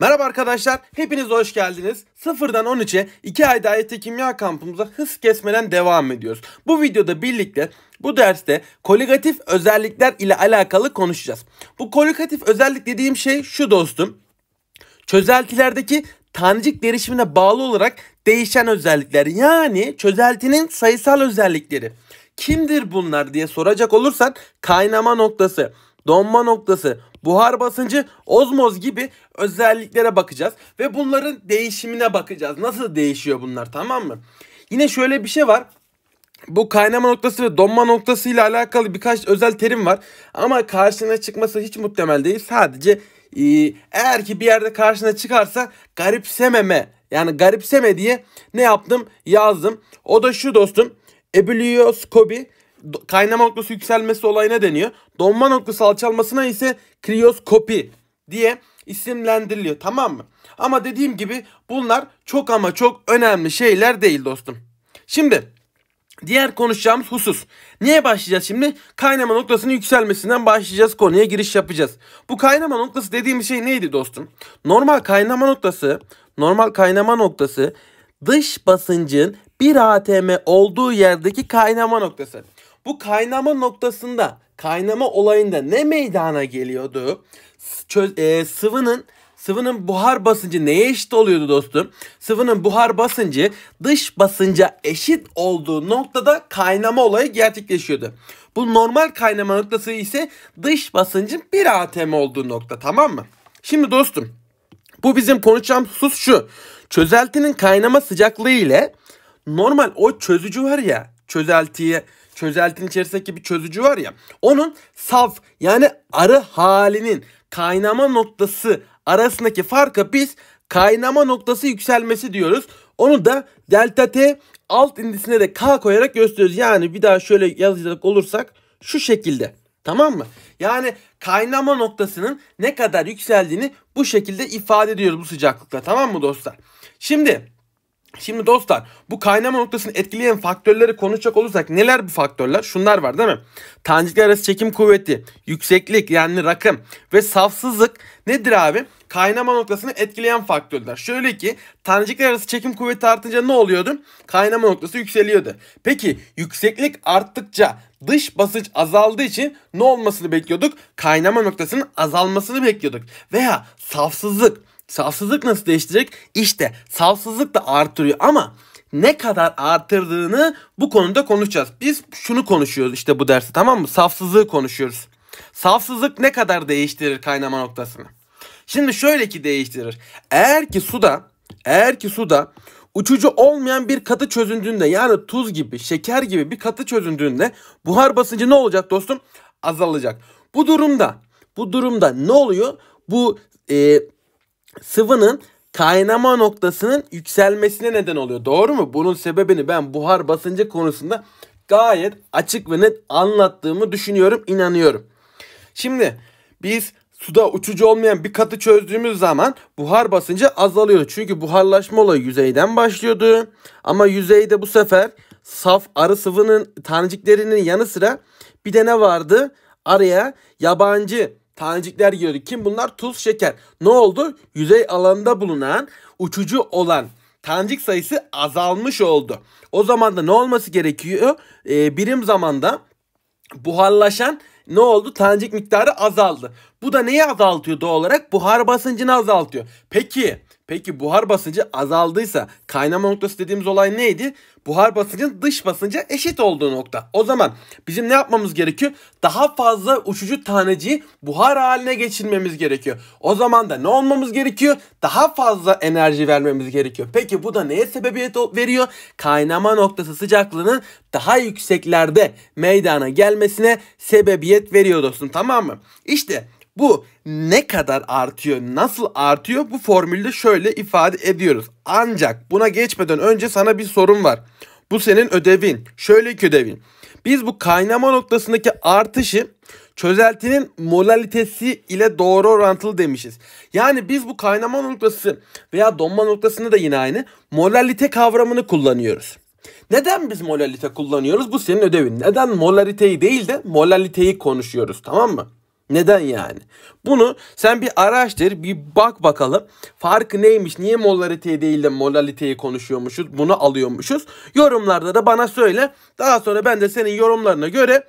Merhaba arkadaşlar, hepiniz hoş geldiniz. Sıfırdan 13'e 2 ay dayette kimya kampımıza hız kesmeden devam ediyoruz. Bu videoda birlikte bu derste koligatif özellikler ile alakalı konuşacağız. Bu koligatif özellik dediğim şey şu dostum. Çözeltilerdeki tanecik derişimine bağlı olarak değişen özellikler. Yani çözeltinin sayısal özellikleri. Kimdir bunlar diye soracak olursan kaynama noktası, donma noktası, buhar basıncı, ozmoz gibi özelliklere bakacağız. Ve bunların değişimine bakacağız. Nasıl değişiyor bunlar tamam mı? Yine şöyle bir şey var. Bu kaynama noktası ve donma noktası ile alakalı birkaç özel terim var. Ama karşına çıkması hiç muhtemel değil. Sadece e, eğer ki bir yerde karşına çıkarsa garipsememe yani garipseme diye ne yaptım yazdım. O da şu dostum. Ebulioskobi kaynama noktası yükselmesi olayına deniyor. Donma noktası alçalmasına ise kriyoskopi diye isimlendiriliyor tamam mı? Ama dediğim gibi bunlar çok ama çok önemli şeyler değil dostum. Şimdi diğer konuşacağımız husus. Niye başlayacağız şimdi? Kaynama noktasının yükselmesinden başlayacağız konuya giriş yapacağız. Bu kaynama noktası dediğim şey neydi dostum? Normal kaynama noktası, normal kaynama noktası dış basıncın bir ATM olduğu yerdeki kaynama noktası. Bu kaynama noktasında, kaynama olayında ne meydana geliyordu? Çöz, e, sıvının Sıvının buhar basıncı neye eşit oluyordu dostum? Sıvının buhar basıncı dış basınca eşit olduğu noktada kaynama olayı gerçekleşiyordu. Bu normal kaynama noktası ise dış basıncın bir atm olduğu nokta tamam mı? Şimdi dostum bu bizim konuşacağımız sus şu. Çözeltinin kaynama sıcaklığı ile normal o çözücü var ya çözeltiye çözeltinin içerisindeki bir çözücü var ya onun saf yani arı halinin kaynama noktası arasındaki farka biz kaynama noktası yükselmesi diyoruz. Onu da delta t alt indisine de k koyarak gösteriyoruz. Yani bir daha şöyle yazacak olursak şu şekilde. Tamam mı? Yani kaynama noktasının ne kadar yükseldiğini bu şekilde ifade ediyoruz bu sıcaklıkta. Tamam mı dostlar? Şimdi Şimdi dostlar bu kaynama noktasını etkileyen faktörleri konuşacak olursak neler bu faktörler? Şunlar var değil mi? Tanecikler arası çekim kuvveti, yükseklik yani rakım ve safsızlık nedir abi? Kaynama noktasını etkileyen faktörler. Şöyle ki tanecikler arası çekim kuvveti artınca ne oluyordu? Kaynama noktası yükseliyordu. Peki yükseklik arttıkça dış basınç azaldığı için ne olmasını bekliyorduk? Kaynama noktasının azalmasını bekliyorduk. Veya safsızlık Savsızlık nasıl değiştirecek? İşte savsızlık da artırıyor ama ne kadar artırdığını bu konuda konuşacağız. Biz şunu konuşuyoruz işte bu derste tamam mı? Safsızlığı konuşuyoruz. Safsızlık ne kadar değiştirir kaynama noktasını? Şimdi şöyle ki değiştirir. Eğer ki suda eğer ki suda uçucu olmayan bir katı çözündüğünde yani tuz gibi, şeker gibi bir katı çözündüğünde buhar basıncı ne olacak dostum? Azalacak. Bu durumda bu durumda ne oluyor? Bu e, sıvının kaynama noktasının yükselmesine neden oluyor. Doğru mu? Bunun sebebini ben buhar basıncı konusunda gayet açık ve net anlattığımı düşünüyorum, inanıyorum. Şimdi biz suda uçucu olmayan bir katı çözdüğümüz zaman buhar basıncı azalıyor. Çünkü buharlaşma olayı yüzeyden başlıyordu. Ama yüzeyde bu sefer saf arı sıvının taneciklerinin yanı sıra bir de ne vardı? Araya yabancı tanecikler giriyordu. Kim bunlar? Tuz, şeker. Ne oldu? Yüzey alanında bulunan uçucu olan tanecik sayısı azalmış oldu. O zaman da ne olması gerekiyor? Ee, birim zamanda buharlaşan ne oldu? Tanecik miktarı azaldı. Bu da neyi azaltıyor doğal olarak? Buhar basıncını azaltıyor. Peki Peki buhar basıncı azaldıysa kaynama noktası dediğimiz olay neydi? Buhar basıncın dış basınca eşit olduğu nokta. O zaman bizim ne yapmamız gerekiyor? Daha fazla uçucu taneciyi buhar haline geçirmemiz gerekiyor. O zaman da ne olmamız gerekiyor? Daha fazla enerji vermemiz gerekiyor. Peki bu da neye sebebiyet veriyor? Kaynama noktası sıcaklığının daha yükseklerde meydana gelmesine sebebiyet veriyor dostum tamam mı? İşte bu ne kadar artıyor, nasıl artıyor bu formülde şöyle ifade ediyoruz. Ancak buna geçmeden önce sana bir sorun var. Bu senin ödevin. Şöyle ki ödevin. Biz bu kaynama noktasındaki artışı çözeltinin molalitesi ile doğru orantılı demişiz. Yani biz bu kaynama noktası veya donma noktasında da yine aynı molalite kavramını kullanıyoruz. Neden biz molalite kullanıyoruz? Bu senin ödevin. Neden molaliteyi değil de molaliteyi konuşuyoruz tamam mı? Neden yani? Bunu sen bir araştır, bir bak bakalım. Farkı neymiş? Niye molariteyi değil de molaliteyi konuşuyormuşuz? Bunu alıyormuşuz. Yorumlarda da bana söyle. Daha sonra ben de senin yorumlarına göre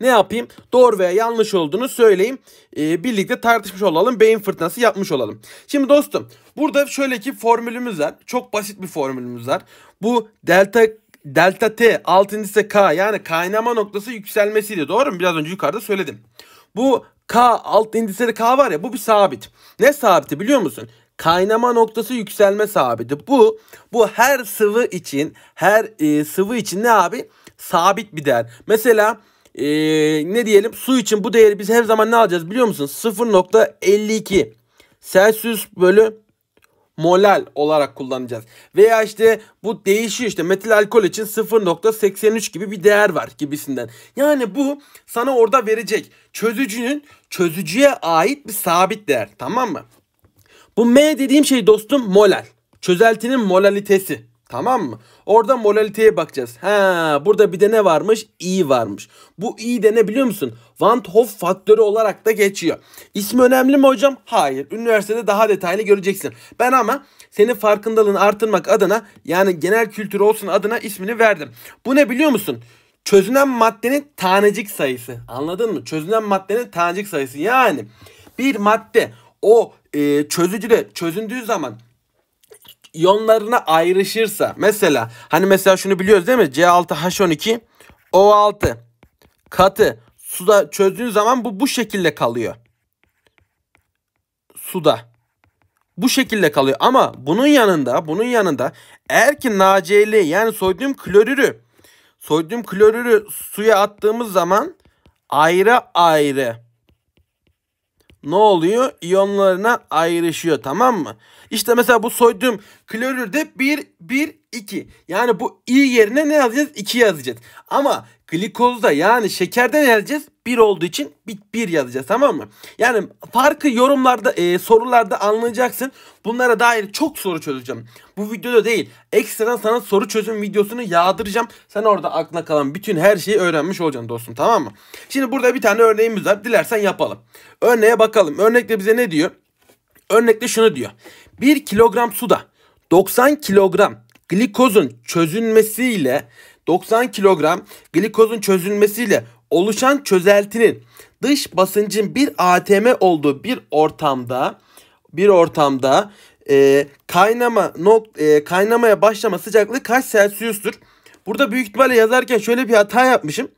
ne yapayım? Doğru veya yanlış olduğunu söyleyeyim. Ee, birlikte tartışmış olalım. Beyin fırtınası yapmış olalım. Şimdi dostum burada şöyle ki formülümüz var. Çok basit bir formülümüz var. Bu delta delta t altıncısı k yani kaynama noktası yükselmesiydi. Doğru mu? Biraz önce yukarıda söyledim. Bu K alt indisede K var ya bu bir sabit. Ne sabiti biliyor musun? Kaynama noktası yükselme sabiti. Bu bu her sıvı için her e, sıvı için ne abi? Sabit bir değer. Mesela e, ne diyelim su için bu değeri biz her zaman ne alacağız biliyor musun? 0.52 Celsius bölü molal olarak kullanacağız. Veya işte bu değişiyor işte metil alkol için 0.83 gibi bir değer var gibisinden. Yani bu sana orada verecek çözücünün çözücüye ait bir sabit değer tamam mı? Bu M dediğim şey dostum molal. Çözeltinin molalitesi. Tamam mı? Orada molaliteye bakacağız. Ha, burada bir de ne varmış? İ varmış. Bu i de ne biliyor musun? Van't Hoff faktörü olarak da geçiyor. İsmi önemli mi hocam? Hayır. Üniversitede daha detaylı göreceksin. Ben ama senin farkındalığını artırmak adına yani genel kültür olsun adına ismini verdim. Bu ne biliyor musun? Çözünen maddenin tanecik sayısı. Anladın mı? Çözünen maddenin tanecik sayısı. Yani bir madde o e, çözücüde çözündüğü zaman iyonlarına ayrışırsa mesela hani mesela şunu biliyoruz değil mi? C6H12 O6 katı suda çözdüğün zaman bu bu şekilde kalıyor. Suda. Bu şekilde kalıyor ama bunun yanında bunun yanında eğer ki NaCl yani sodyum klorürü sodyum klorürü suya attığımız zaman ayrı ayrı ne oluyor? İyonlarına ayrışıyor tamam mı? İşte mesela bu soyduğum klorürde de 1, 1, 2. Yani bu i yerine ne yazacağız? 2 yazacağız. Ama Glikozda yani şekerden elde edeceğiz. 1 olduğu için bit 1 yazacağız tamam mı? Yani farkı yorumlarda e, sorularda anlayacaksın. Bunlara dair çok soru çözeceğim. Bu videoda değil. Ekstradan sana soru çözüm videosunu yağdıracağım. Sen orada aklına kalan bütün her şeyi öğrenmiş olacaksın dostum tamam mı? Şimdi burada bir tane örneğimiz var. Dilersen yapalım. Örneğe bakalım. Örnekte bize ne diyor? Örnekte şunu diyor. 1 kilogram suda 90 kilogram glikozun çözünmesiyle 90 kilogram glikozun çözülmesiyle oluşan çözeltinin dış basıncın bir ATM olduğu bir ortamda bir ortamda e, kaynama nok e, kaynamaya başlama sıcaklığı kaç Celsius'tur? Burada büyük ihtimalle yazarken şöyle bir hata yapmışım.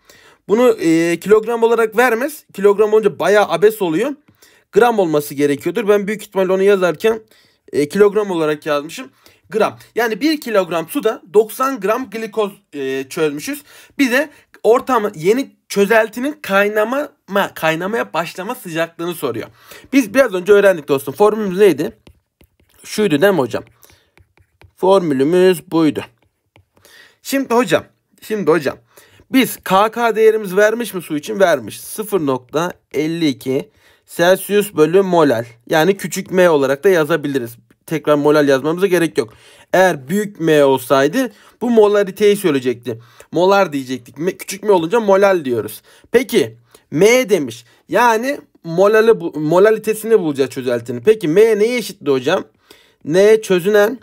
Bunu e, kilogram olarak vermez. Kilogram olunca bayağı abes oluyor. Gram olması gerekiyordur. Ben büyük ihtimalle onu yazarken e, kilogram olarak yazmışım gram. Yani 1 kilogram suda 90 gram glikoz e, çözmüşüz. Bize ortamı yeni çözeltinin kaynama kaynamaya başlama sıcaklığını soruyor. Biz biraz önce öğrendik dostum. Formülümüz neydi? Şuydu değil mi hocam? Formülümüz buydu. Şimdi hocam, şimdi hocam. Biz KK değerimiz vermiş mi su için? Vermiş. 0.52 Celsius bölü molal. Yani küçük m olarak da yazabiliriz tekrar molal yazmamıza gerek yok. Eğer büyük M olsaydı bu molariteyi söyleyecekti. Molar diyecektik. Küçük M olunca molal diyoruz. Peki M demiş. Yani molalı, molalitesini bulacağız çözeltini. Peki M neye eşitti hocam? N çözünen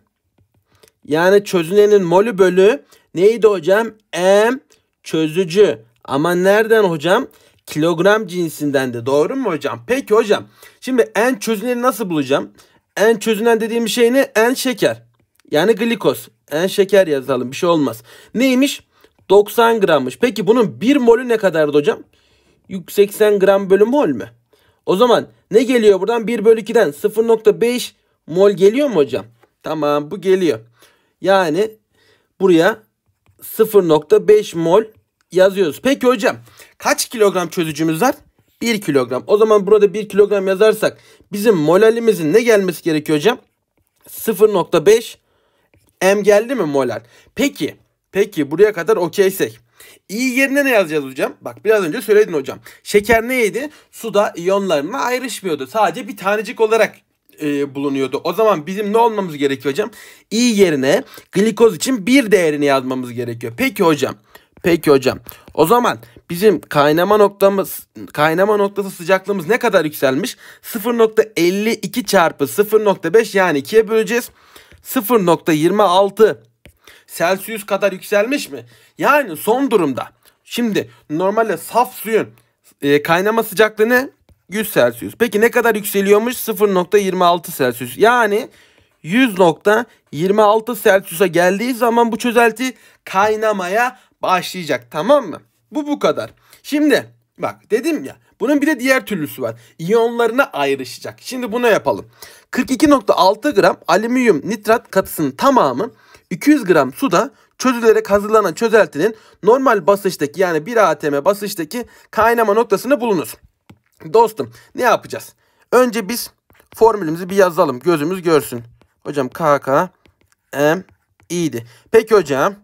yani çözünenin molü bölü neydi hocam? M çözücü. Ama nereden hocam? Kilogram cinsinden de doğru mu hocam? Peki hocam. Şimdi en çözüneni nasıl bulacağım? En çözünen dediğim şey ne? En şeker. Yani glikoz. En şeker yazalım. Bir şey olmaz. Neymiş? 90 grammış. Peki bunun 1 molü ne kadardı hocam? 180 gram bölü mol mü? O zaman ne geliyor buradan? 1 bölü 2'den 0.5 mol geliyor mu hocam? Tamam bu geliyor. Yani buraya 0.5 mol yazıyoruz. Peki hocam kaç kilogram çözücümüz var? 1 kilogram. O zaman burada 1 kilogram yazarsak bizim molalimizin ne gelmesi gerekiyor hocam? 0.5 m geldi mi molar? Peki. Peki buraya kadar okeysek. İyi yerine ne yazacağız hocam? Bak biraz önce söyledin hocam. Şeker neydi? Suda iyonlarına ayrışmıyordu. Sadece bir tanecik olarak e, bulunuyordu. O zaman bizim ne olmamız gerekiyor hocam? İyi yerine glikoz için bir değerini yazmamız gerekiyor. Peki hocam. Peki hocam. O zaman bizim kaynama noktamız kaynama noktası sıcaklığımız ne kadar yükselmiş? 0.52 çarpı 0.5 yani 2'ye böleceğiz. 0.26 Celsius kadar yükselmiş mi? Yani son durumda. Şimdi normalde saf suyun e, kaynama sıcaklığı ne? 100 Celsius. Peki ne kadar yükseliyormuş? 0.26 Celsius. Yani 100.26 Celsius'a geldiği zaman bu çözelti kaynamaya başlayacak. Tamam mı? Bu bu kadar. Şimdi bak dedim ya bunun bir de diğer türlüsü var. İyonlarına ayrışacak. Şimdi bunu yapalım. 42.6 gram alüminyum nitrat katısının tamamı 200 gram suda çözülerek hazırlanan çözeltinin normal basınçtaki yani 1 atm basınçtaki kaynama noktasını bulunuz. Dostum ne yapacağız? Önce biz formülümüzü bir yazalım gözümüz görsün. Hocam KK M iyiydi. Peki hocam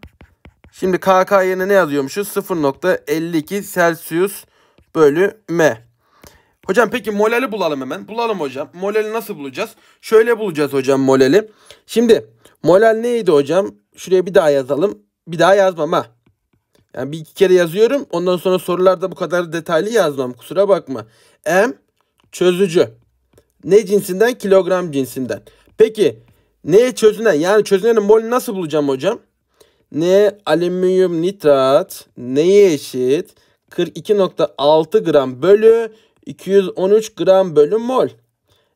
Şimdi KK yerine ne yazıyormuşuz? 0.52 Celsius bölü M. Hocam peki moleli bulalım hemen. Bulalım hocam. Moleli nasıl bulacağız? Şöyle bulacağız hocam moleli. Şimdi molal neydi hocam? Şuraya bir daha yazalım. Bir daha yazmam ha. Yani bir iki kere yazıyorum. Ondan sonra sorularda bu kadar detaylı yazmam. Kusura bakma. M çözücü. Ne cinsinden? Kilogram cinsinden. Peki neye çözünen? Yani çözünenin molü nasıl bulacağım hocam? ne alüminyum nitrat neye eşit? 42.6 gram bölü 213 gram bölü mol.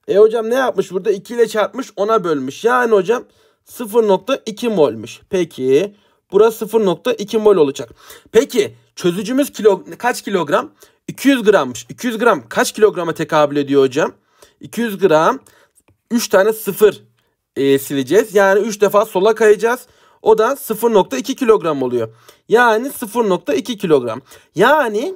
E hocam ne yapmış burada? 2 ile çarpmış 10'a bölmüş. Yani hocam 0.2 molmuş. Peki burası 0.2 mol olacak. Peki çözücümüz kilo, kaç kilogram? 200 grammış. 200 gram kaç kilograma tekabül ediyor hocam? 200 gram 3 tane 0 e, sileceğiz. Yani 3 defa sola kayacağız. O da 0.2 kilogram oluyor. Yani 0.2 kilogram. Yani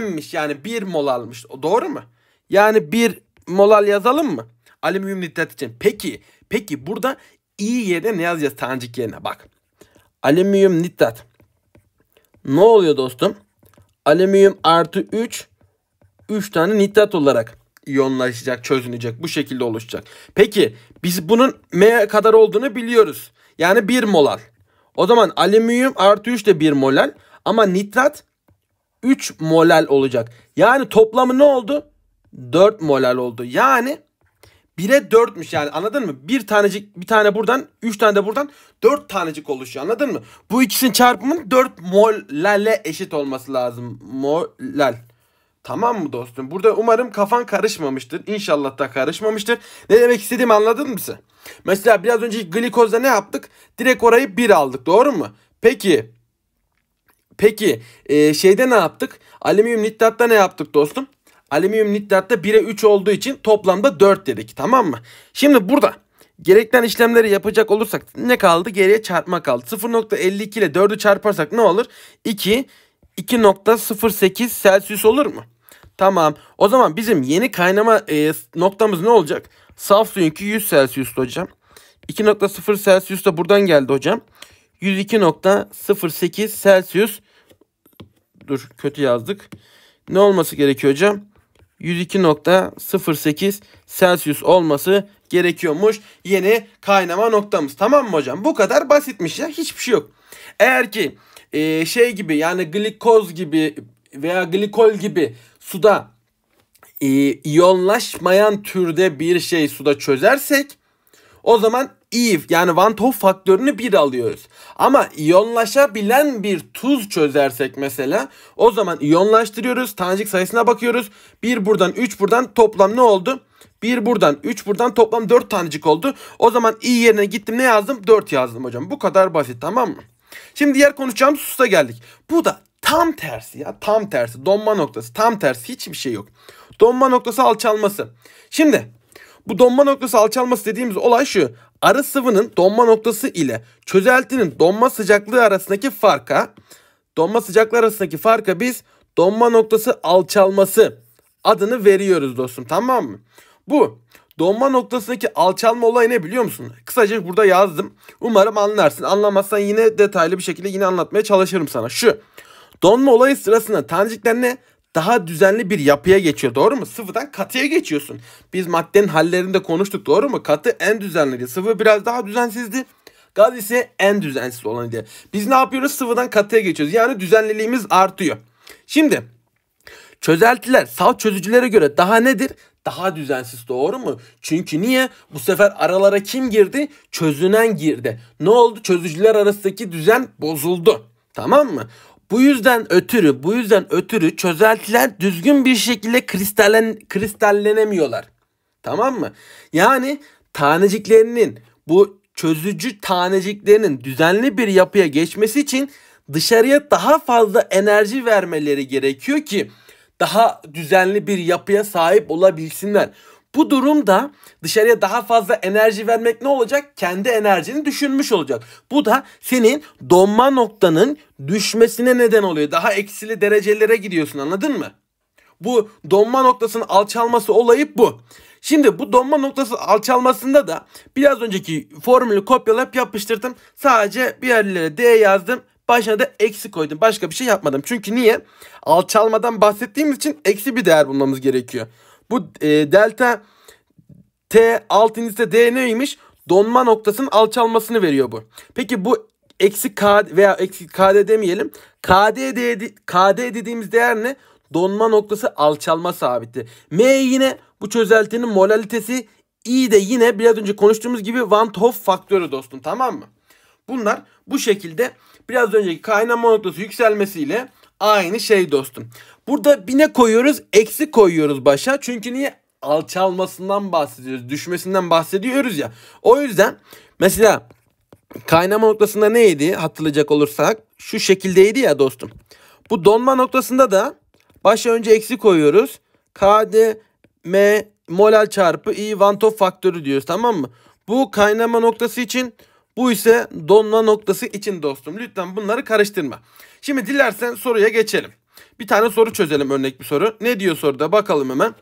M'miş yani 1 mol almış. Doğru mu? Yani 1 molal yazalım mı? Alüminyum nitrat için. Peki. Peki burada i yerine ne yazacağız tanecik yerine? Bak. Alüminyum nitrat. Ne oluyor dostum? Alüminyum artı 3. 3 tane nitrat olarak iyonlaşacak, çözünecek. Bu şekilde oluşacak. Peki biz bunun M kadar olduğunu biliyoruz. Yani 1 molar. O zaman alüminyum artı 3 de 1 molal. Ama nitrat 3 molal olacak. Yani toplamı ne oldu? 4 molal oldu. Yani 1'e 4'müş yani anladın mı? Bir tanecik bir tane buradan, 3 tane de buradan 4 tanecik oluşuyor anladın mı? Bu ikisinin çarpımının 4 molale eşit olması lazım. Molal. Tamam mı dostum? Burada umarım kafan karışmamıştır. İnşallah da karışmamıştır. Ne demek istediğimi anladın mı sen? Mesela biraz önce glikozda ne yaptık? Direkt orayı 1 aldık doğru mu? Peki. Peki e, şeyde ne yaptık? Alüminyum nitratta ne yaptık dostum? Alüminyum nitratta 1'e 3 olduğu için toplamda 4 dedik tamam mı? Şimdi burada Gerekten işlemleri yapacak olursak ne kaldı? Geriye çarpma kaldı. 0.52 ile 4'ü çarparsak ne olur? 2, 2.08 Celsius olur mu? Tamam. O zaman bizim yeni kaynama e, noktamız ne olacak? Saf suyunki 100 Celsius hocam. 2.0 Celsius da buradan geldi hocam. 102.08 Celsius. Dur kötü yazdık. Ne olması gerekiyor hocam? 102.08 Celsius olması gerekiyormuş yeni kaynama noktamız. Tamam mı hocam? Bu kadar basitmiş ya. Hiçbir şey yok. Eğer ki e, şey gibi yani glikoz gibi veya glikol gibi suda e, iyonlaşmayan türde bir şey suda çözersek o zaman if yani Van Hoff faktörünü 1 alıyoruz. Ama iyonlaşabilen bir tuz çözersek mesela o zaman iyonlaştırıyoruz. Tanecik sayısına bakıyoruz. 1 buradan 3 buradan toplam ne oldu? 1 buradan 3 buradan toplam 4 tanecik oldu. O zaman i yerine gittim ne yazdım? 4 yazdım hocam. Bu kadar basit tamam mı? Şimdi diğer konuşacağım hususa geldik. Bu da Tam tersi ya tam tersi donma noktası tam tersi hiçbir şey yok. Donma noktası alçalması. Şimdi bu donma noktası alçalması dediğimiz olay şu. Arı sıvının donma noktası ile çözeltinin donma sıcaklığı arasındaki farka donma sıcaklığı arasındaki farka biz donma noktası alçalması adını veriyoruz dostum tamam mı? Bu donma noktasındaki alçalma olayı ne biliyor musun? Kısaca burada yazdım. Umarım anlarsın. Anlamazsan yine detaylı bir şekilde yine anlatmaya çalışırım sana. Şu. Donma olayı sırasında taneciklerine daha düzenli bir yapıya geçiyor doğru mu? Sıvıdan katıya geçiyorsun. Biz maddenin hallerinde konuştuk doğru mu? Katı en düzenliydi. Sıvı biraz daha düzensizdi. Gaz ise en düzensiz olanıydı. Biz ne yapıyoruz? Sıvıdan katıya geçiyoruz. Yani düzenliliğimiz artıyor. Şimdi çözeltiler sal çözücülere göre daha nedir? Daha düzensiz doğru mu? Çünkü niye? Bu sefer aralara kim girdi? Çözünen girdi. Ne oldu? Çözücüler arasındaki düzen bozuldu. Tamam mı? Bu yüzden ötürü, bu yüzden ötürü çözeltiler düzgün bir şekilde kristallen, kristallenemiyorlar. Tamam mı? Yani taneciklerinin bu çözücü taneciklerinin düzenli bir yapıya geçmesi için dışarıya daha fazla enerji vermeleri gerekiyor ki daha düzenli bir yapıya sahip olabilsinler. Bu durumda dışarıya daha fazla enerji vermek ne olacak? Kendi enerjini düşünmüş olacak. Bu da senin donma noktanın düşmesine neden oluyor. Daha eksili derecelere gidiyorsun anladın mı? Bu donma noktasının alçalması olayı bu. Şimdi bu donma noktası alçalmasında da biraz önceki formülü kopyalayıp yapıştırdım. Sadece bir yerlere D yazdım. Başına da eksi koydum. Başka bir şey yapmadım. Çünkü niye? Alçalmadan bahsettiğimiz için eksi bir değer bulmamız gerekiyor. Bu e, delta T alt indiste D neymiş? Donma noktasının alçalmasını veriyor bu. Peki bu eksi K veya eksi KD demeyelim. KD, de, KD dediğimiz değer ne? Donma noktası alçalma sabiti. M yine bu çözeltinin molalitesi. I de yine biraz önce konuştuğumuz gibi Van't Hoff faktörü dostum tamam mı? Bunlar bu şekilde biraz önceki kaynama noktası yükselmesiyle Aynı şey dostum. Burada bir ne koyuyoruz eksi koyuyoruz başa. Çünkü niye? Alçalmasından bahsediyoruz. Düşmesinden bahsediyoruz ya. O yüzden mesela kaynama noktasında neydi hatırlayacak olursak? Şu şekildeydi ya dostum. Bu donma noktasında da başa önce eksi koyuyoruz. KdM molal çarpı I Van faktörü diyoruz tamam mı? Bu kaynama noktası için bu ise donma noktası için dostum. Lütfen bunları karıştırma. Şimdi dilersen soruya geçelim. Bir tane soru çözelim örnek bir soru. Ne diyor soruda bakalım hemen.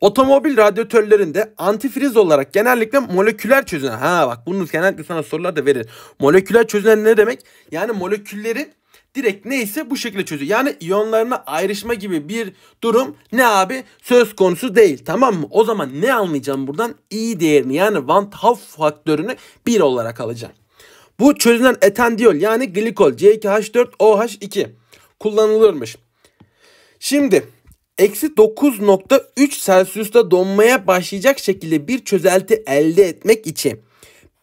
Otomobil radyatörlerinde antifriz olarak genellikle moleküler çözünen. Ha bak bunu genellikle sana sorular da verir. Moleküler çözünen ne demek? Yani molekülleri direkt neyse bu şekilde çözüyor. Yani iyonlarına ayrışma gibi bir durum ne abi söz konusu değil tamam mı? O zaman ne almayacağım buradan? İyi değerini yani Van Hoff faktörünü 1 olarak alacağım. Bu çözünen etendiol yani glikol C2H4OH2 kullanılırmış. Şimdi eksi 9.3 Celsius'ta donmaya başlayacak şekilde bir çözelti elde etmek için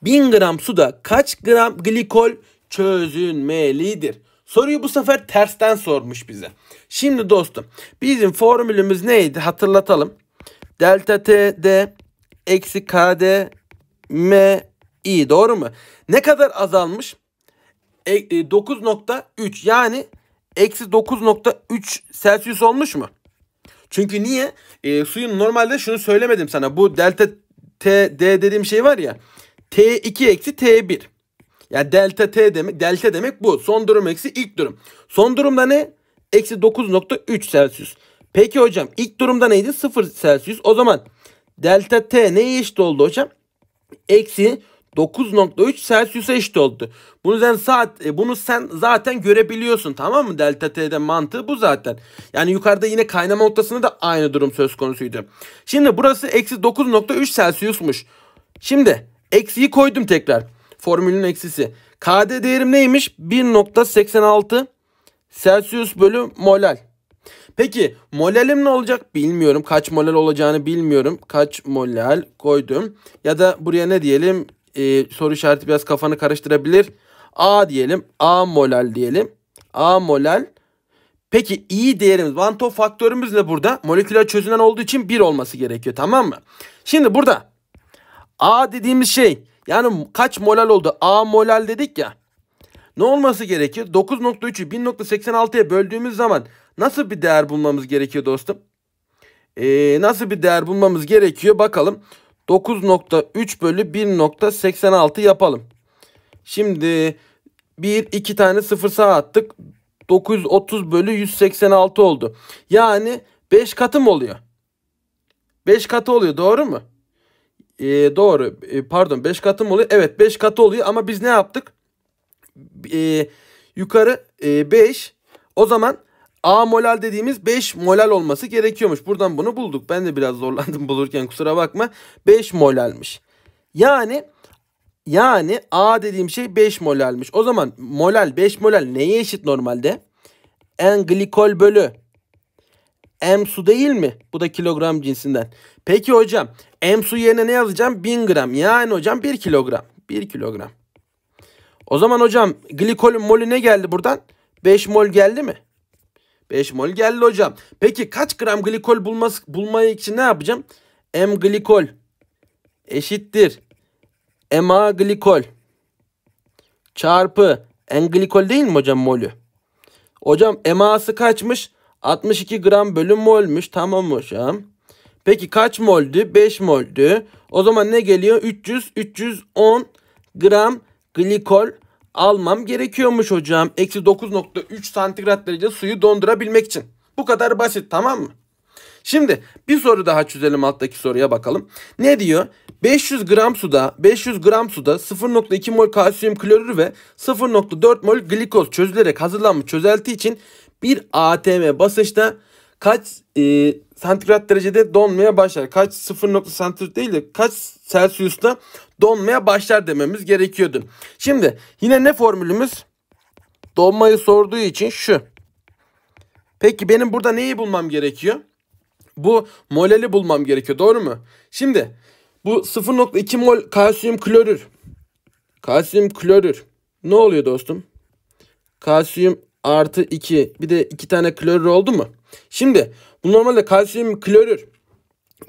1000 gram suda kaç gram glikol çözünmelidir? Soruyu bu sefer tersten sormuş bize. Şimdi dostum bizim formülümüz neydi hatırlatalım. Delta t d eksi kd m i doğru mu? Ne kadar azalmış? E, e, 9.3 yani eksi 9.3 Celsius olmuş mu? Çünkü niye? E, suyun normalde şunu söylemedim sana. Bu delta T, D dediğim şey var ya. T2 eksi T1. Yani delta t demek delta demek bu. Son durum eksi ilk durum. Son durumda ne? Eksi 9.3 Celsius. Peki hocam ilk durumda neydi? 0 Celsius. O zaman delta t neye eşit oldu hocam? Eksi 9.3 Celsius'a eşit oldu. Bunu sen saat e, bunu sen zaten görebiliyorsun tamam mı? Delta T'de mantığı bu zaten. Yani yukarıda yine kaynama noktasında da aynı durum söz konusuydu. Şimdi burası eksi 9.3 Celsius'muş. Şimdi eksiyi koydum tekrar formülün eksisi. KD değerim neymiş? 1.86 Celsius bölü molal. Peki molalim ne olacak bilmiyorum. Kaç molal olacağını bilmiyorum. Kaç molal koydum. Ya da buraya ne diyelim? Ee, soru işareti biraz kafanı karıştırabilir. A diyelim. A molal diyelim. A molal. Peki i değerimiz, one top faktörümüz ne burada? Moleküler çözünen olduğu için 1 olması gerekiyor tamam mı? Şimdi burada A dediğimiz şey yani kaç molal oldu? A molal dedik ya. Ne olması gerekir? 9.3'ü 1086'ya böldüğümüz zaman nasıl bir değer bulmamız gerekiyor dostum? Ee, nasıl bir değer bulmamız gerekiyor? Bakalım. 9.3 bölü 1.86 yapalım. Şimdi bir iki tane sıfır sağ attık. 930 bölü 186 oldu. Yani 5 katı mı oluyor? 5 katı oluyor doğru mu? E, doğru. E, pardon 5 katı mı oluyor? Evet 5 katı oluyor ama biz ne yaptık? Ee, e, yukarı 5. E, o zaman A molal dediğimiz 5 molal olması gerekiyormuş. Buradan bunu bulduk. Ben de biraz zorlandım bulurken kusura bakma. 5 molalmiş. Yani yani A dediğim şey 5 molalmiş. O zaman molal 5 molal neye eşit normalde? En glikol bölü M su değil mi? Bu da kilogram cinsinden. Peki hocam M su yerine ne yazacağım? 1000 gram. Yani hocam 1 kilogram. 1 kilogram. O zaman hocam glikolün molü ne geldi buradan? 5 mol geldi mi? 5 mol geldi hocam. Peki kaç gram glikol bulması, bulmayı için ne yapacağım? M glikol eşittir. MA glikol çarpı N glikol değil mi hocam molü? Hocam MA'sı kaçmış? 62 gram bölü molmuş. Tamam hocam. Peki kaç moldü? 5 moldü. O zaman ne geliyor? 300, 310 gram glikol almam gerekiyormuş hocam. Eksi 9.3 santigrat derece suyu dondurabilmek için. Bu kadar basit tamam mı? Şimdi bir soru daha çözelim alttaki soruya bakalım. Ne diyor? 500 gram suda 500 gram suda 0.2 mol kalsiyum klorür ve 0.4 mol glikoz çözülerek hazırlanmış çözelti için bir ATM basınçta kaç e, santigrat derecede donmaya başlar. Kaç 0 santigrat değil de kaç Celsius'ta donmaya başlar dememiz gerekiyordu. Şimdi yine ne formülümüz? Donmayı sorduğu için şu. Peki benim burada neyi bulmam gerekiyor? Bu moleli bulmam gerekiyor doğru mu? Şimdi bu 0.2 mol kalsiyum klorür. Kalsiyum klorür. Ne oluyor dostum? Kalsiyum artı 2 bir de 2 tane klorür oldu mu? Şimdi bu normalde kalsiyum klorür.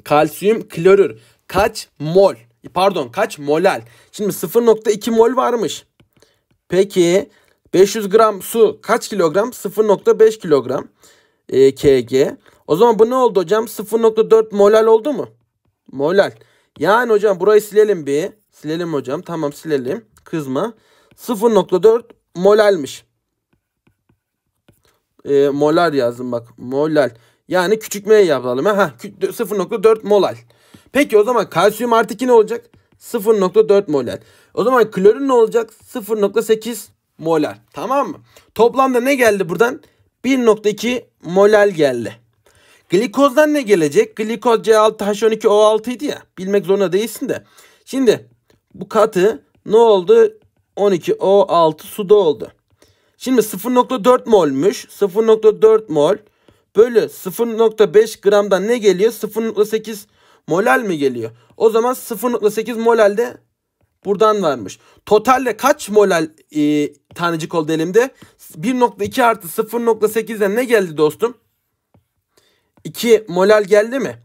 Kalsiyum klorür kaç mol? Pardon kaç molal? Şimdi 0.2 mol varmış. Peki 500 gram su kaç kilogram? 0.5 kilogram e, kg. O zaman bu ne oldu hocam? 0.4 molal oldu mu? Molal. Yani hocam burayı silelim bir. Silelim hocam. Tamam silelim. Kızma. 0.4 molalmiş e, molar yazdım bak. Molal. Yani küçük m yapalım. Ha 0.4 molal. Peki o zaman kalsiyum artı 2 ne olacak? 0.4 molar. O zaman klorin ne olacak? 0.8 molar. Tamam mı? Toplamda ne geldi buradan? 1.2 molar geldi. Glikozdan ne gelecek? Glikoz C6H12O6 idi ya. Bilmek zorunda değilsin de. Şimdi bu katı ne oldu? 12O6 suda oldu. Şimdi 0.4 molmüş. 0.4 mol bölü 0.5 gramdan ne geliyor? 0.8 molal mi geliyor? O zaman 0.8 molal de buradan varmış. Totalde kaç molal e, tanecik oldu elimde? 1.2 artı 0.8'den ne geldi dostum? 2 molal geldi mi?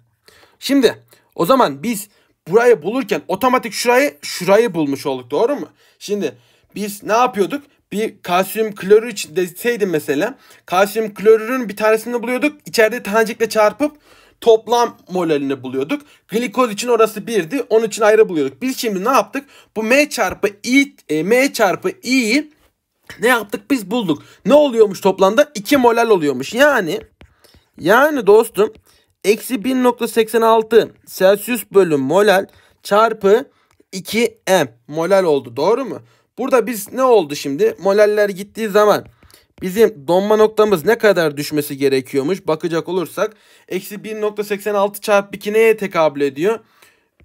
Şimdi o zaman biz burayı bulurken otomatik şurayı şurayı bulmuş olduk doğru mu? Şimdi biz ne yapıyorduk? bir kalsiyum klorür için deseydi mesela kalsiyum klorürün bir tanesini buluyorduk. İçeride tanecikle çarpıp toplam molalini buluyorduk. Glikoz için orası birdi. Onun için ayrı buluyorduk. Biz şimdi ne yaptık? Bu M çarpı I, e, M çarpı İ'yi ne yaptık? Biz bulduk. Ne oluyormuş toplamda? 2 molal oluyormuş. Yani yani dostum eksi 1.86 Celsius bölü molal çarpı 2M molal oldu. Doğru mu? Burada biz ne oldu şimdi? Moleller gittiği zaman bizim donma noktamız ne kadar düşmesi gerekiyormuş? Bakacak olursak eksi 1.86 çarpı 2 neye tekabül ediyor?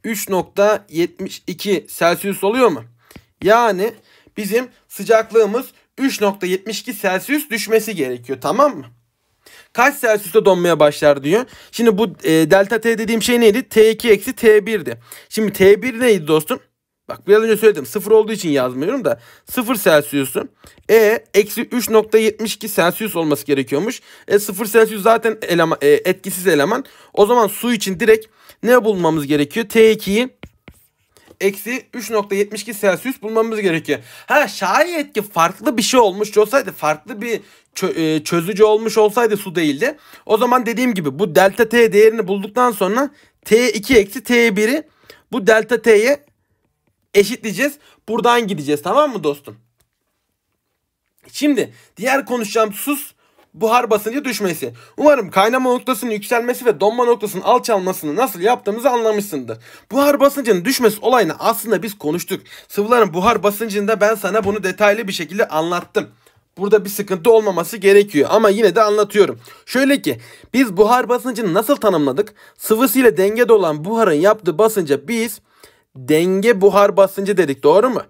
3.72 Celsius oluyor mu? Yani bizim sıcaklığımız 3.72 Celsius düşmesi gerekiyor tamam mı? Kaç Celsius'ta donmaya başlar diyor. Şimdi bu e, delta T dediğim şey neydi? T2 eksi T1'di. Şimdi T1 neydi dostum? Bak biraz önce söyledim sıfır olduğu için yazmıyorum da sıfır Celsius'u E eksi 3.72 Celsius olması gerekiyormuş. E sıfır Celsius zaten eleman, e, etkisiz eleman. O zaman su için direkt ne bulmamız gerekiyor? T2'yi eksi 3.72 Celsius bulmamız gerekiyor. Ha şayet ki farklı bir şey olmuş olsaydı farklı bir e, çözücü olmuş olsaydı su değildi. O zaman dediğim gibi bu delta T değerini bulduktan sonra T2 eksi T1'i bu delta T'ye eşitleyeceğiz. Buradan gideceğiz tamam mı dostum? Şimdi diğer konuşacağım sus buhar basıncı düşmesi. Umarım kaynama noktasının yükselmesi ve donma noktasının alçalmasını nasıl yaptığımızı anlamışsındır. Buhar basıncının düşmesi olayını aslında biz konuştuk. Sıvıların buhar basıncında ben sana bunu detaylı bir şekilde anlattım. Burada bir sıkıntı olmaması gerekiyor ama yine de anlatıyorum. Şöyle ki biz buhar basıncını nasıl tanımladık? Sıvısıyla dengede olan buharın yaptığı basınca biz denge buhar basıncı dedik doğru mu?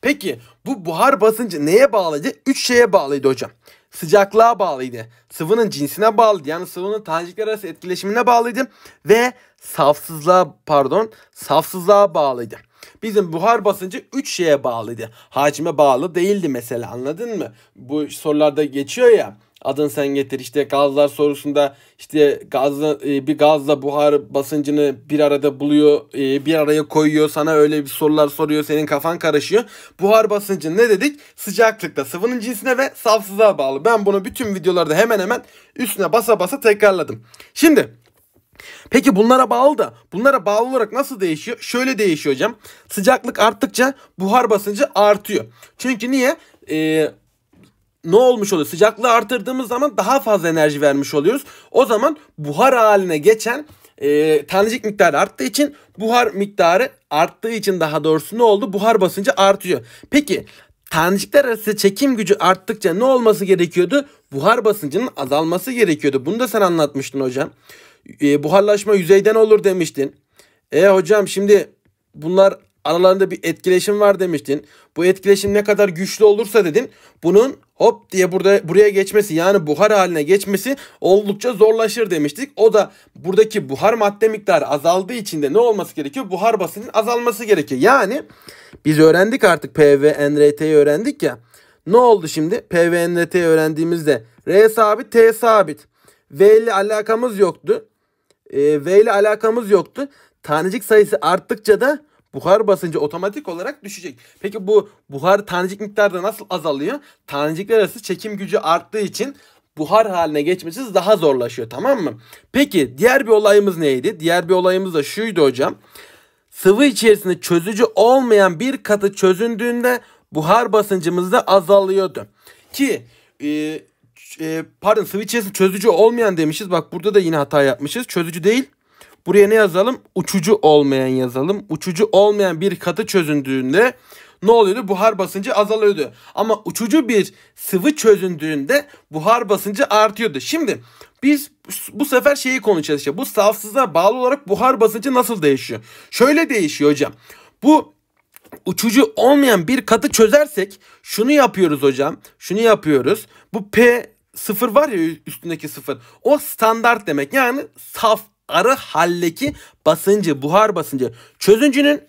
Peki bu buhar basıncı neye bağlıydı? Üç şeye bağlıydı hocam. Sıcaklığa bağlıydı. Sıvının cinsine bağlıydı. Yani sıvının tanecikler arası etkileşimine bağlıydı. Ve safsızlığa pardon safsızlığa bağlıydı. Bizim buhar basıncı 3 şeye bağlıydı. Hacime bağlı değildi mesela anladın mı? Bu sorularda geçiyor ya adın sen getir. İşte gazlar sorusunda işte gazla e, bir gazla buhar basıncını bir arada buluyor, e, bir araya koyuyor. Sana öyle bir sorular soruyor. Senin kafan karışıyor. Buhar basıncı ne dedik? Sıcaklıkta sıvının cinsine ve safsızlığa bağlı. Ben bunu bütün videolarda hemen hemen üstüne basa basa tekrarladım. Şimdi Peki bunlara bağlı da bunlara bağlı olarak nasıl değişiyor? Şöyle değişiyor hocam. Sıcaklık arttıkça buhar basıncı artıyor. Çünkü niye? Ee, ne olmuş oluyor? Sıcaklığı artırdığımız zaman daha fazla enerji vermiş oluyoruz. O zaman buhar haline geçen e, tanecik miktarı arttığı için buhar miktarı arttığı için daha doğrusu ne oldu? Buhar basıncı artıyor. Peki tanecikler arası çekim gücü arttıkça ne olması gerekiyordu? Buhar basıncının azalması gerekiyordu. Bunu da sen anlatmıştın hocam. E, buharlaşma yüzeyden olur demiştin. E hocam şimdi bunlar aralarında bir etkileşim var demiştin. Bu etkileşim ne kadar güçlü olursa dedin bunun hop diye burada buraya geçmesi yani buhar haline geçmesi oldukça zorlaşır demiştik. O da buradaki buhar madde miktarı azaldığı için de ne olması gerekiyor? Buhar basının azalması gerekiyor. Yani biz öğrendik artık PVNRT'yi öğrendik ya. Ne oldu şimdi? PVNRT'yi öğrendiğimizde R sabit, T sabit. V ile alakamız yoktu. E, v ile alakamız yoktu. Tanecik sayısı arttıkça da buhar basıncı otomatik olarak düşecek. Peki bu buhar tanecik miktarda nasıl azalıyor? Tanecikler arası çekim gücü arttığı için buhar haline geçmesi daha zorlaşıyor tamam mı? Peki diğer bir olayımız neydi? Diğer bir olayımız da şuydu hocam. Sıvı içerisinde çözücü olmayan bir katı çözündüğünde buhar basıncımız da azalıyordu. Ki e, e, pardon sıvı içerisinde çözücü olmayan demişiz. Bak burada da yine hata yapmışız. Çözücü değil Buraya ne yazalım? Uçucu olmayan yazalım. Uçucu olmayan bir katı çözündüğünde ne oluyordu? Buhar basıncı azalıyordu. Ama uçucu bir sıvı çözündüğünde buhar basıncı artıyordu. Şimdi biz bu sefer şeyi konuşacağız işte. Bu safsızlığa bağlı olarak buhar basıncı nasıl değişiyor? Şöyle değişiyor hocam. Bu uçucu olmayan bir katı çözersek şunu yapıyoruz hocam. Şunu yapıyoruz. Bu P sıfır var ya üstündeki sıfır. O standart demek. Yani saf arı haldeki basıncı, buhar basıncı. Çözüncünün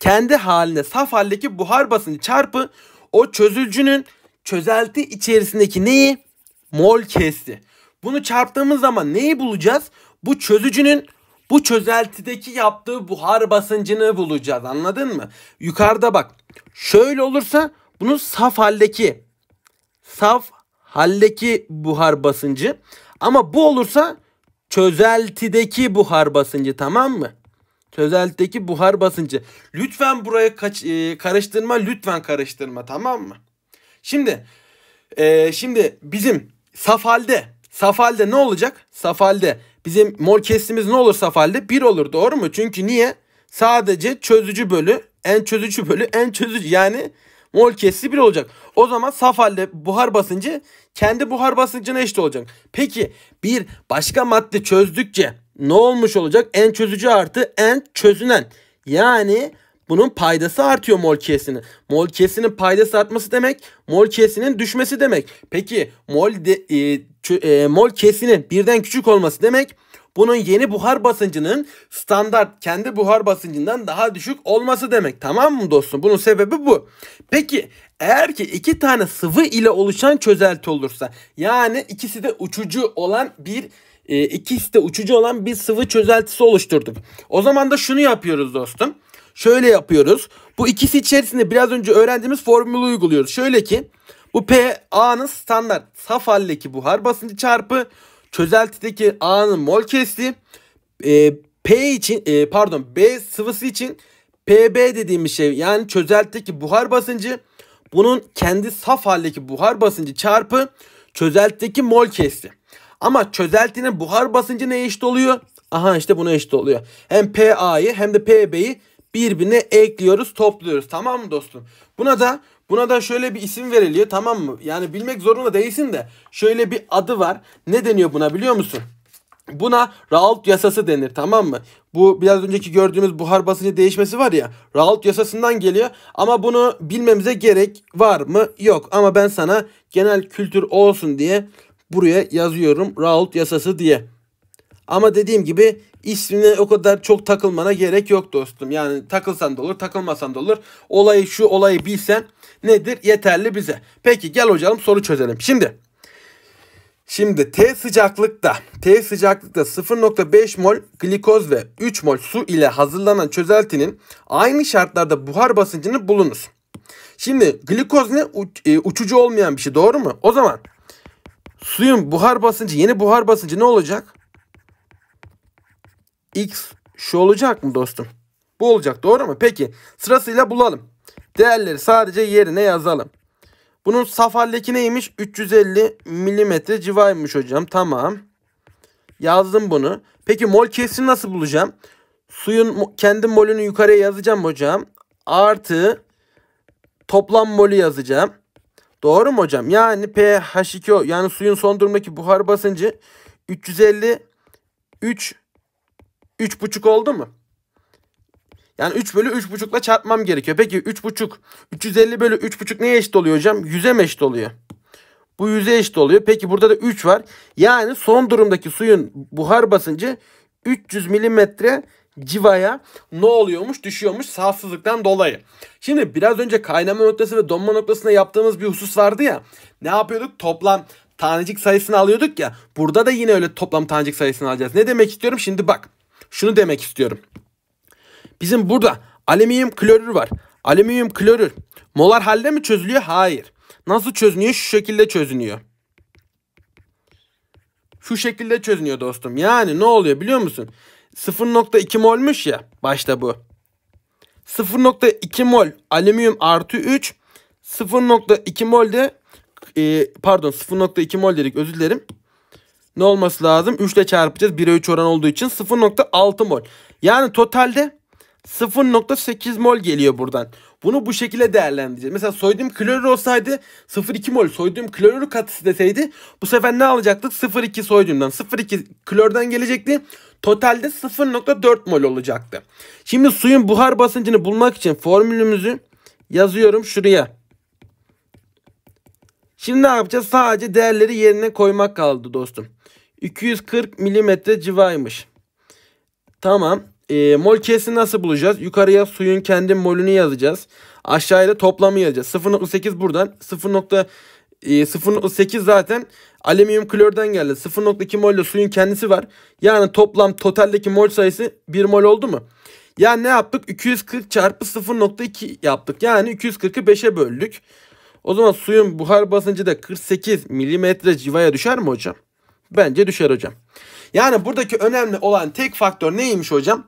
kendi halinde saf haldeki buhar basıncı çarpı o çözülcünün çözelti içerisindeki neyi? Mol kesti. Bunu çarptığımız zaman neyi bulacağız? Bu çözücünün bu çözeltideki yaptığı buhar basıncını bulacağız. Anladın mı? Yukarıda bak. Şöyle olursa bunu saf haldeki saf haldeki buhar basıncı ama bu olursa çözeltideki buhar basıncı tamam mı? Çözeltideki buhar basıncı. Lütfen buraya kaç, e, karıştırma lütfen karıştırma tamam mı? Şimdi e, şimdi bizim saf halde saf halde ne olacak? Saf halde bizim mol kesimiz ne olur saf halde? 1 olur doğru mu? Çünkü niye? Sadece çözücü bölü en çözücü bölü en çözücü yani mol kesri 1 olacak. O zaman saf halde buhar basıncı kendi buhar basıncına eşit olacak. Peki bir başka madde çözdükçe ne olmuş olacak? En çözücü artı en çözünen. Yani bunun paydası artıyor mol kesini. Mol kesinin paydası artması demek mol kesinin düşmesi demek. Peki mol de, e, e, mol kesinin birden küçük olması demek bunun yeni buhar basıncının standart kendi buhar basıncından daha düşük olması demek. Tamam mı dostum? Bunun sebebi bu. Peki eğer ki iki tane sıvı ile oluşan çözelti olursa yani ikisi de uçucu olan bir e, ikisi de uçucu olan bir sıvı çözeltisi oluşturduk. O zaman da şunu yapıyoruz dostum. Şöyle yapıyoruz. Bu ikisi içerisinde biraz önce öğrendiğimiz formülü uyguluyoruz. Şöyle ki bu P A'nın standart saf haldeki buhar basıncı çarpı çözeltideki A'nın mol kesti. E, P için e, pardon B sıvısı için PB dediğimiz şey yani çözeltideki buhar basıncı bunun kendi saf haldeki buhar basıncı çarpı çözeltideki mol kesti. Ama çözeltinin buhar basıncı neye eşit oluyor? Aha işte buna eşit oluyor. Hem PA'yı hem de PB'yi birbirine ekliyoruz topluyoruz tamam mı dostum? Buna da Buna da şöyle bir isim veriliyor tamam mı? Yani bilmek zorunda değilsin de şöyle bir adı var. Ne deniyor buna biliyor musun? Buna Raoult yasası denir tamam mı? Bu biraz önceki gördüğümüz buhar basıncı değişmesi var ya. Raoult yasasından geliyor ama bunu bilmemize gerek var mı? Yok ama ben sana genel kültür olsun diye buraya yazıyorum Raoult yasası diye. Ama dediğim gibi ismine o kadar çok takılmana gerek yok dostum. Yani takılsan da olur, takılmasan da olur. Olayı şu olayı bilsen nedir yeterli bize. Peki gel hocam soru çözelim. Şimdi Şimdi T sıcaklıkta T sıcaklıkta 0.5 mol glikoz ve 3 mol su ile hazırlanan çözeltinin aynı şartlarda buhar basıncını bulunuz. Şimdi glikoz ne? E, uçucu olmayan bir şey doğru mu? O zaman suyun buhar basıncı yeni buhar basıncı ne olacak? x şu olacak mı dostum? Bu olacak doğru mu? Peki sırasıyla bulalım. Değerleri sadece yerine yazalım. Bunun saf haldeki neymiş? 350 milimetre civaymış hocam. Tamam. Yazdım bunu. Peki mol kesini nasıl bulacağım? Suyun kendi molünü yukarıya yazacağım hocam. Artı toplam molü yazacağım. Doğru mu hocam? Yani pH2O yani suyun son durumdaki buhar basıncı 350 3 3,5 oldu mu? Yani 3 bölü 3,5 ile çarpmam gerekiyor. Peki 3,5. 350 bölü 3,5 neye eşit oluyor hocam? 100'e mi eşit oluyor? Bu 100'e eşit oluyor. Peki burada da 3 var. Yani son durumdaki suyun buhar basıncı 300 milimetre civaya ne oluyormuş? Düşüyormuş safsızlıktan dolayı. Şimdi biraz önce kaynama noktası ve donma noktasında yaptığımız bir husus vardı ya. Ne yapıyorduk? Toplam tanecik sayısını alıyorduk ya. Burada da yine öyle toplam tanecik sayısını alacağız. Ne demek istiyorum? Şimdi bak. Şunu demek istiyorum. Bizim burada alüminyum klorür var. Alüminyum klorür molar halde mi çözülüyor? Hayır. Nasıl çözünüyor? Şu şekilde çözünüyor. Şu şekilde çözünüyor dostum. Yani ne oluyor biliyor musun? 0.2 molmuş ya başta bu. 0.2 mol alüminyum artı 3 0.2 mol de e, pardon 0.2 mol dedik özür dilerim ne olması lazım? 3 ile çarpacağız. 1'e 3 oran olduğu için 0.6 mol. Yani totalde 0.8 mol geliyor buradan. Bunu bu şekilde değerlendireceğiz. Mesela soyduğum klorür olsaydı 0.2 mol Soyduğum klorür katısı deseydi bu sefer ne alacaktık? 0.2 soyduğumdan, 0.2 klordan gelecekti. Totalde 0.4 mol olacaktı. Şimdi suyun buhar basıncını bulmak için formülümüzü yazıyorum şuraya. Şimdi ne yapacağız? Sadece değerleri yerine koymak kaldı dostum. 240 milimetre civaymış. Tamam. E, mol kesini nasıl bulacağız? Yukarıya suyun kendi molünü yazacağız. Aşağıya da toplamı yazacağız. 0.8 buradan. 0.8 e, zaten alüminyum klorden geldi. 0.2 mol suyun kendisi var. Yani toplam totaldeki mol sayısı 1 mol oldu mu? Yani ne yaptık? 240 çarpı 0.2 yaptık. Yani 240'ı 5'e böldük. O zaman suyun buhar basıncı da 48 milimetre civaya düşer mi hocam? Bence düşer hocam. Yani buradaki önemli olan tek faktör neymiş hocam?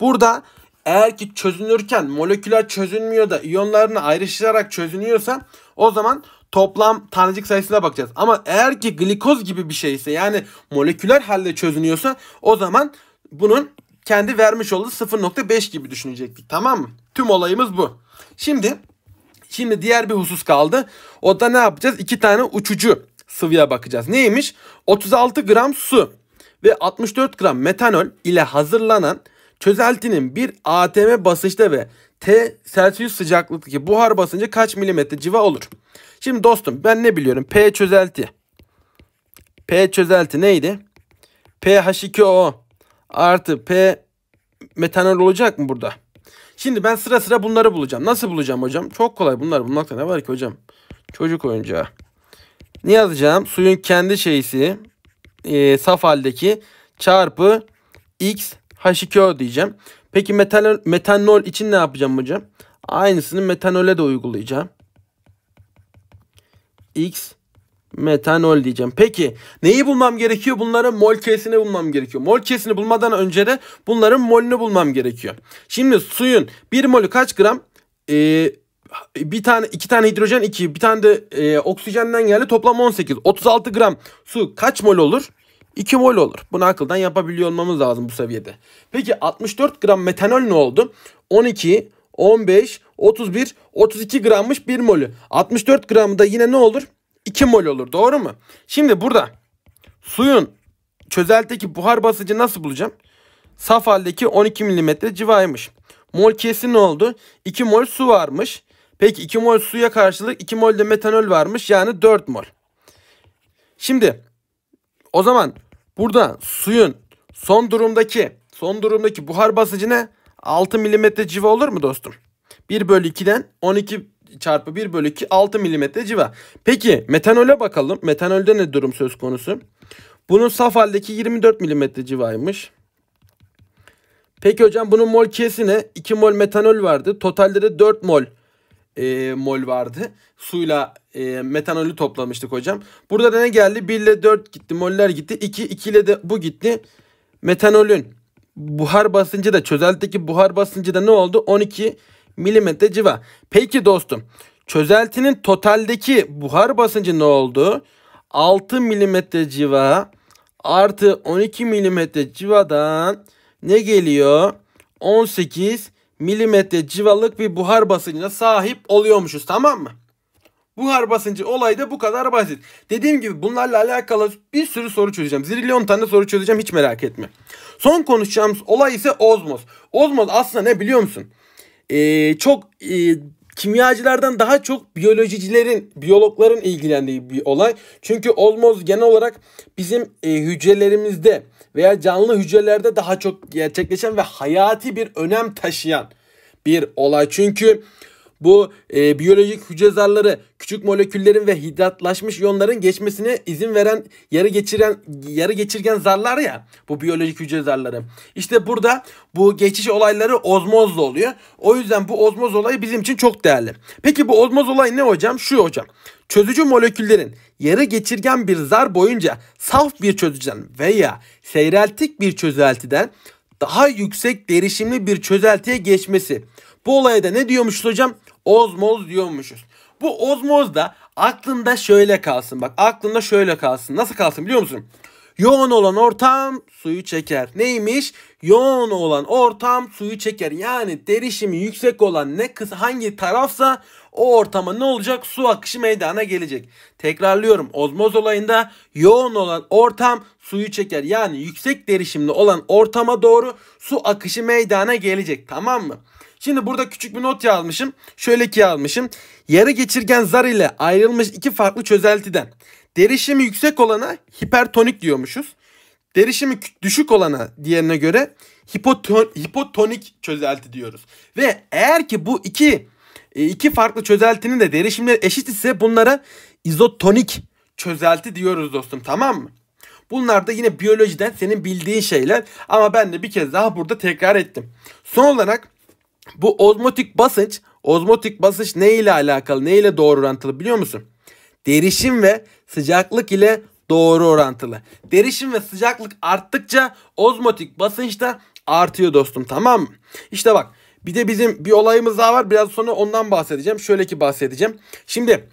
Burada eğer ki çözünürken moleküller çözünmüyor da iyonlarını ayrıştırarak çözünüyorsa o zaman toplam tanecik sayısına bakacağız. Ama eğer ki glikoz gibi bir şeyse yani moleküler halde çözünüyorsa o zaman bunun kendi vermiş olduğu 0.5 gibi düşünecektik. Tamam mı? Tüm olayımız bu. Şimdi Şimdi diğer bir husus kaldı. O da ne yapacağız? İki tane uçucu sıvıya bakacağız. Neymiş? 36 gram su ve 64 gram metanol ile hazırlanan çözeltinin bir ATM basınçta ve T Celsius sıcaklıktaki buhar basıncı kaç milimetre civa olur? Şimdi dostum ben ne biliyorum? P çözelti. P çözelti neydi? PH2O artı P metanol olacak mı burada? Şimdi ben sıra sıra bunları bulacağım. Nasıl bulacağım hocam? Çok kolay bunlar. Bulmakta ne var ki hocam? Çocuk oyuncağı. Ne yazacağım? Suyun kendi şeysi e, saf haldeki çarpı x H2O diyeceğim. Peki metanol, metanol için ne yapacağım hocam? Aynısını metanole de uygulayacağım. X metanol diyeceğim. Peki neyi bulmam gerekiyor? Bunların mol kesini bulmam gerekiyor. Mol kesini bulmadan önce de bunların molünü bulmam gerekiyor. Şimdi suyun bir molü kaç gram? Ee, bir tane iki tane hidrojen iki bir tane de e, oksijenden geldi toplam 18. 36 gram su kaç mol olur? 2 mol olur. Bunu akıldan yapabiliyor olmamız lazım bu seviyede. Peki 64 gram metanol ne oldu? 12, 15, 31, 32 grammış 1 molü. 64 gramı da yine ne olur? 2 mol olur doğru mu? Şimdi burada suyun çözelteki buhar basıncı nasıl bulacağım? Saf haldeki 12 mm civaymış. Mol kesin ne oldu? 2 mol su varmış. Peki 2 mol suya karşılık 2 mol de metanol varmış. Yani 4 mol. Şimdi o zaman burada suyun son durumdaki son durumdaki buhar basıncı ne? 6 mm civa olur mu dostum? 1 bölü 2'den 12 çarpı 1 bölü 2 6 milimetre civa. Peki metanole bakalım. Metanolde ne durum söz konusu? Bunun saf haldeki 24 milimetre civaymış. Peki hocam bunun mol kiyesi ne? 2 mol metanol vardı. Totalde de 4 mol e, mol vardı. Suyla e, metanolü toplamıştık hocam. Burada da ne geldi? 1 ile 4 gitti. Moller gitti. 2, 2 ile de bu gitti. Metanolün buhar basıncı da çözeltteki buhar basıncı da ne oldu? 12 milimetre civa. Peki dostum çözeltinin totaldeki buhar basıncı ne oldu? 6 milimetre civa artı 12 milimetre civadan ne geliyor? 18 milimetre civalık bir buhar basıncına sahip oluyormuşuz tamam mı? Buhar basıncı olayı da bu kadar basit. Dediğim gibi bunlarla alakalı bir sürü soru çözeceğim. Zirilyon tane soru çözeceğim hiç merak etme. Son konuşacağımız olay ise ozmoz. Ozmoz aslında ne biliyor musun? e, çok e, kimyacılardan daha çok biyolojicilerin, biyologların ilgilendiği bir olay. Çünkü olmoz genel olarak bizim e, hücrelerimizde veya canlı hücrelerde daha çok gerçekleşen ve hayati bir önem taşıyan bir olay. Çünkü bu e, biyolojik hücre zarları küçük moleküllerin ve hidratlaşmış iyonların geçmesine izin veren yarı geçiren yarı geçirgen zarlar ya bu biyolojik hücre zarları. İşte burada bu geçiş olayları ozmozla oluyor. O yüzden bu ozmoz olayı bizim için çok değerli. Peki bu ozmoz olayı ne hocam? Şu hocam. Çözücü moleküllerin yarı geçirgen bir zar boyunca saf bir çözücüden veya seyreltik bir çözeltiden daha yüksek derişimli bir çözeltiye geçmesi. Bu olayda da ne diyormuşuz hocam? Ozmoz diyormuşuz. Bu ozmoz da aklında şöyle kalsın. Bak aklında şöyle kalsın. Nasıl kalsın biliyor musun? Yoğun olan ortam suyu çeker. Neymiş? Yoğun olan ortam suyu çeker. Yani derişimi yüksek olan ne kısa hangi tarafsa o ortama ne olacak? Su akışı meydana gelecek. Tekrarlıyorum. Ozmoz olayında yoğun olan ortam suyu çeker. Yani yüksek derişimli olan ortama doğru su akışı meydana gelecek. Tamam mı? Şimdi burada küçük bir not yazmışım. Şöyle ki yazmışım. Yarı geçirgen zar ile ayrılmış iki farklı çözeltiden. Derişimi yüksek olana hipertonik diyormuşuz. Derişimi düşük olana diğerine göre hipoton, hipotonik çözelti diyoruz. Ve eğer ki bu iki e, iki farklı çözeltinin de derişimleri eşit ise bunlara izotonik çözelti diyoruz dostum tamam mı? Bunlar da yine biyolojiden senin bildiğin şeyler ama ben de bir kez daha burada tekrar ettim. Son olarak bu ozmotik basınç, ozmotik basınç ne ile alakalı, ne ile doğru orantılı biliyor musun? Derişim ve sıcaklık ile doğru orantılı. Derişim ve sıcaklık arttıkça ozmotik basınç da artıyor dostum tamam mı? İşte bak bir de bizim bir olayımız daha var. Biraz sonra ondan bahsedeceğim. Şöyle ki bahsedeceğim. Şimdi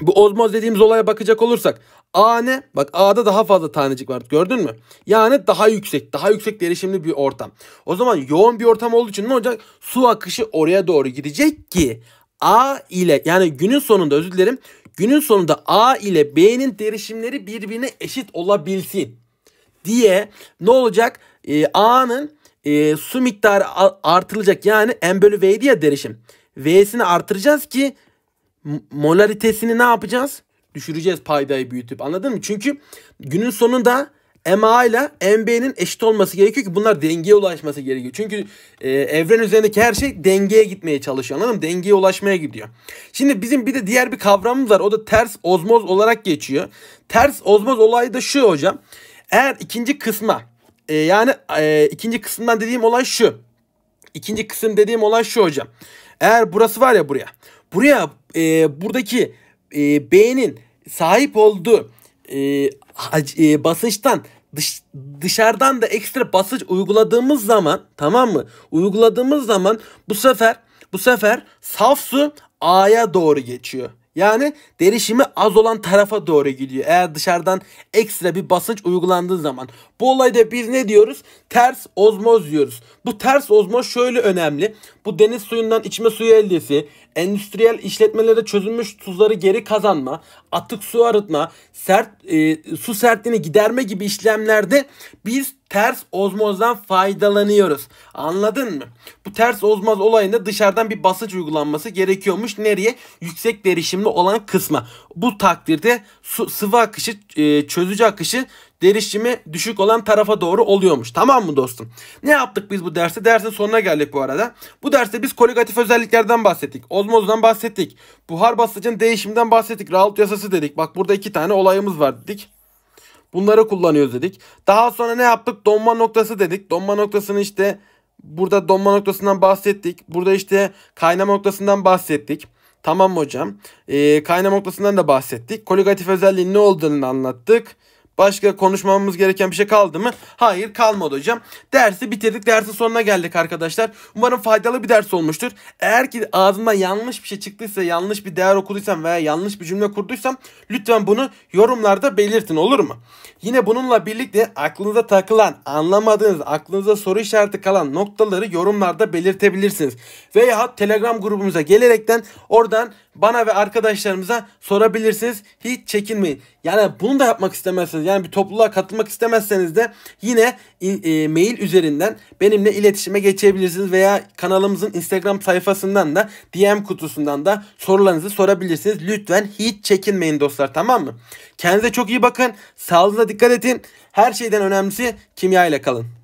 bu ozmoz dediğimiz olaya bakacak olursak A ne? Bak A'da daha fazla tanecik var. Gördün mü? Yani daha yüksek. Daha yüksek derişimli bir ortam. O zaman yoğun bir ortam olduğu için ne olacak? Su akışı oraya doğru gidecek ki A ile yani günün sonunda özür dilerim. Günün sonunda A ile B'nin derişimleri birbirine eşit olabilsin diye ne olacak? E, A'nın e, su miktarı artılacak. Yani M bölü V diye derişim. V'sini artıracağız ki molaritesini ne yapacağız? düşüreceğiz paydayı büyütüp anladın mı? Çünkü günün sonunda MA ile MB'nin eşit olması gerekiyor ki bunlar dengeye ulaşması gerekiyor. Çünkü e, evren üzerindeki her şey dengeye gitmeye çalışıyor anladın mı? Dengeye ulaşmaya gidiyor. Şimdi bizim bir de diğer bir kavramımız var. O da ters ozmoz olarak geçiyor. Ters ozmoz olayı da şu hocam. Eğer ikinci kısma e, yani e, ikinci kısımdan dediğim olay şu. İkinci kısım dediğim olay şu hocam. Eğer burası var ya buraya. Buraya e, buradaki e, B'nin sahip olduğu e, ee, e, basınçtan dış, dışarıdan da ekstra basınç uyguladığımız zaman tamam mı? Uyguladığımız zaman bu sefer bu sefer saf su A'ya doğru geçiyor. Yani derişimi az olan tarafa doğru gidiyor. Eğer dışarıdan ekstra bir basınç uygulandığı zaman. Bu olayda biz ne diyoruz? Ters ozmoz diyoruz. Bu ters ozmoz şöyle önemli. Bu deniz suyundan içme suyu eldesi, endüstriyel işletmelerde çözülmüş tuzları geri kazanma, atık su arıtma, sert e, su sertliğini giderme gibi işlemlerde biz ters ozmozdan faydalanıyoruz. Anladın mı? Bu ters ozmoz olayında dışarıdan bir basınç uygulanması gerekiyormuş. Nereye? Yüksek derişimli olan kısma. Bu takdirde su, sıvı akışı, e, çözücü akışı derişimi düşük olan tarafa doğru oluyormuş. Tamam mı dostum? Ne yaptık biz bu derste? Dersin sonuna geldik bu arada. Bu derste biz koligatif özelliklerden bahsettik. Ozmozdan bahsettik. Buhar basıncın değişiminden bahsettik. Raoult yasası dedik. Bak burada iki tane olayımız var dedik. Bunları kullanıyoruz dedik. Daha sonra ne yaptık? Donma noktası dedik. Donma noktasını işte burada donma noktasından bahsettik. Burada işte kaynama noktasından bahsettik. Tamam mı hocam? Ee, kaynama noktasından da bahsettik. Koligatif özelliğin ne olduğunu anlattık. Başka konuşmamamız gereken bir şey kaldı mı? Hayır kalmadı hocam. Dersi bitirdik. Dersin sonuna geldik arkadaşlar. Umarım faydalı bir ders olmuştur. Eğer ki ağzımdan yanlış bir şey çıktıysa, yanlış bir değer okuduysam veya yanlış bir cümle kurduysam lütfen bunu yorumlarda belirtin olur mu? Yine bununla birlikte aklınıza takılan, anlamadığınız, aklınıza soru işareti kalan noktaları yorumlarda belirtebilirsiniz. Veya Telegram grubumuza gelerekten oradan bana ve arkadaşlarımıza sorabilirsiniz. Hiç çekinmeyin. Yani bunu da yapmak istemezseniz yani bir topluluğa katılmak istemezseniz de yine e, e mail üzerinden benimle iletişime geçebilirsiniz veya kanalımızın Instagram sayfasından da DM kutusundan da sorularınızı sorabilirsiniz. Lütfen hiç çekinmeyin dostlar tamam mı? Kendinize çok iyi bakın. Sağlığınıza dikkat edin. Her şeyden önemlisi kimya ile kalın.